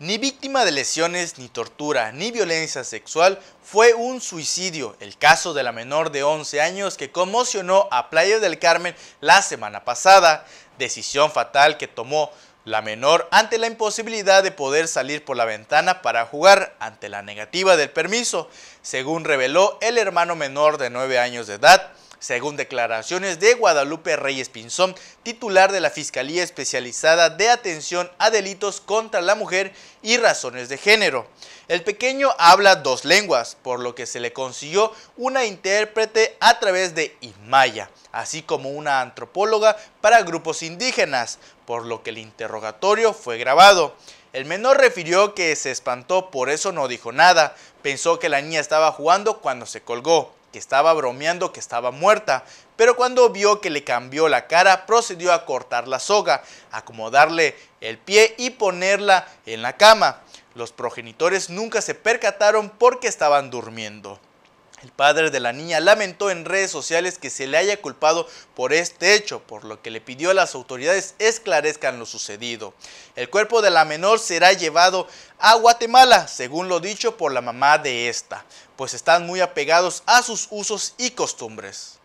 Ni víctima de lesiones, ni tortura, ni violencia sexual, fue un suicidio, el caso de la menor de 11 años que conmocionó a Playa del Carmen la semana pasada, decisión fatal que tomó la menor ante la imposibilidad de poder salir por la ventana para jugar ante la negativa del permiso, según reveló el hermano menor de 9 años de edad según declaraciones de Guadalupe Reyes Pinzón, titular de la Fiscalía Especializada de Atención a Delitos contra la Mujer y Razones de Género. El pequeño habla dos lenguas, por lo que se le consiguió una intérprete a través de Imaya, así como una antropóloga para grupos indígenas, por lo que el interrogatorio fue grabado. El menor refirió que se espantó, por eso no dijo nada. Pensó que la niña estaba jugando cuando se colgó que estaba bromeando que estaba muerta, pero cuando vio que le cambió la cara, procedió a cortar la soga, acomodarle el pie y ponerla en la cama. Los progenitores nunca se percataron porque estaban durmiendo. El padre de la niña lamentó en redes sociales que se le haya culpado por este hecho, por lo que le pidió a las autoridades esclarezcan lo sucedido. El cuerpo de la menor será llevado a Guatemala, según lo dicho por la mamá de esta, pues están muy apegados a sus usos y costumbres.